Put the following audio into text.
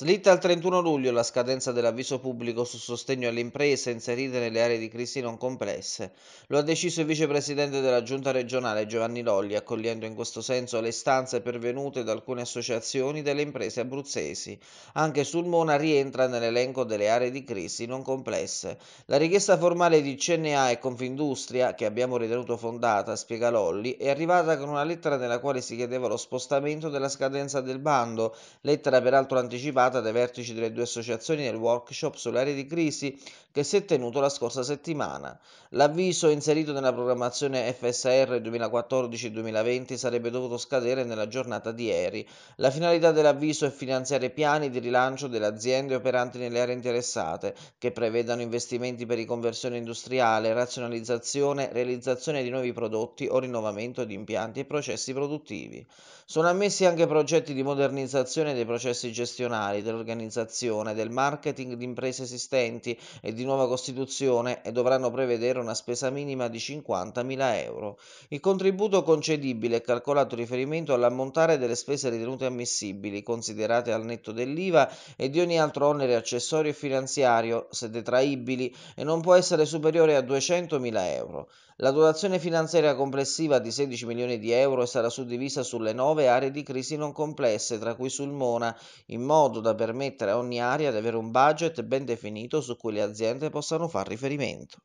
Slitta al 31 luglio la scadenza dell'avviso pubblico sul sostegno alle imprese inserite nelle aree di crisi non complesse. Lo ha deciso il vicepresidente della giunta regionale Giovanni Lolli, accogliendo in questo senso le istanze pervenute da alcune associazioni delle imprese abruzzesi. Anche Sulmona rientra nell'elenco delle aree di crisi non complesse. La richiesta formale di CNA e Confindustria, che abbiamo ritenuto fondata, spiega Lolli, è arrivata con una lettera nella quale si chiedeva lo spostamento della scadenza del bando, lettera peraltro anticipata convocata dai vertici delle due associazioni nel workshop sulle aree di crisi che si è tenuto la scorsa settimana. L'avviso inserito nella programmazione FSR 2014-2020 sarebbe dovuto scadere nella giornata di ieri. La finalità dell'avviso è finanziare piani di rilancio delle aziende operanti nelle aree interessate, che prevedano investimenti per riconversione industriale, razionalizzazione, realizzazione di nuovi prodotti o rinnovamento di impianti e processi produttivi. Sono ammessi anche progetti di modernizzazione dei processi gestionali funzionali dell'organizzazione, del marketing di imprese esistenti e di nuova costituzione e dovranno prevedere una spesa minima di 50.000 euro. Il contributo concedibile è calcolato in riferimento all'ammontare delle spese ritenute ammissibili, considerate al netto dell'IVA e di ogni altro onere accessorio e finanziario, se detraibili, e non può essere superiore a 200.000 euro. La dotazione finanziaria complessiva di 16 milioni di euro sarà suddivisa sulle nove aree di crisi non complesse, tra cui Sulmona, in modo modo da permettere a ogni area di avere un budget ben definito su cui le aziende possano far riferimento.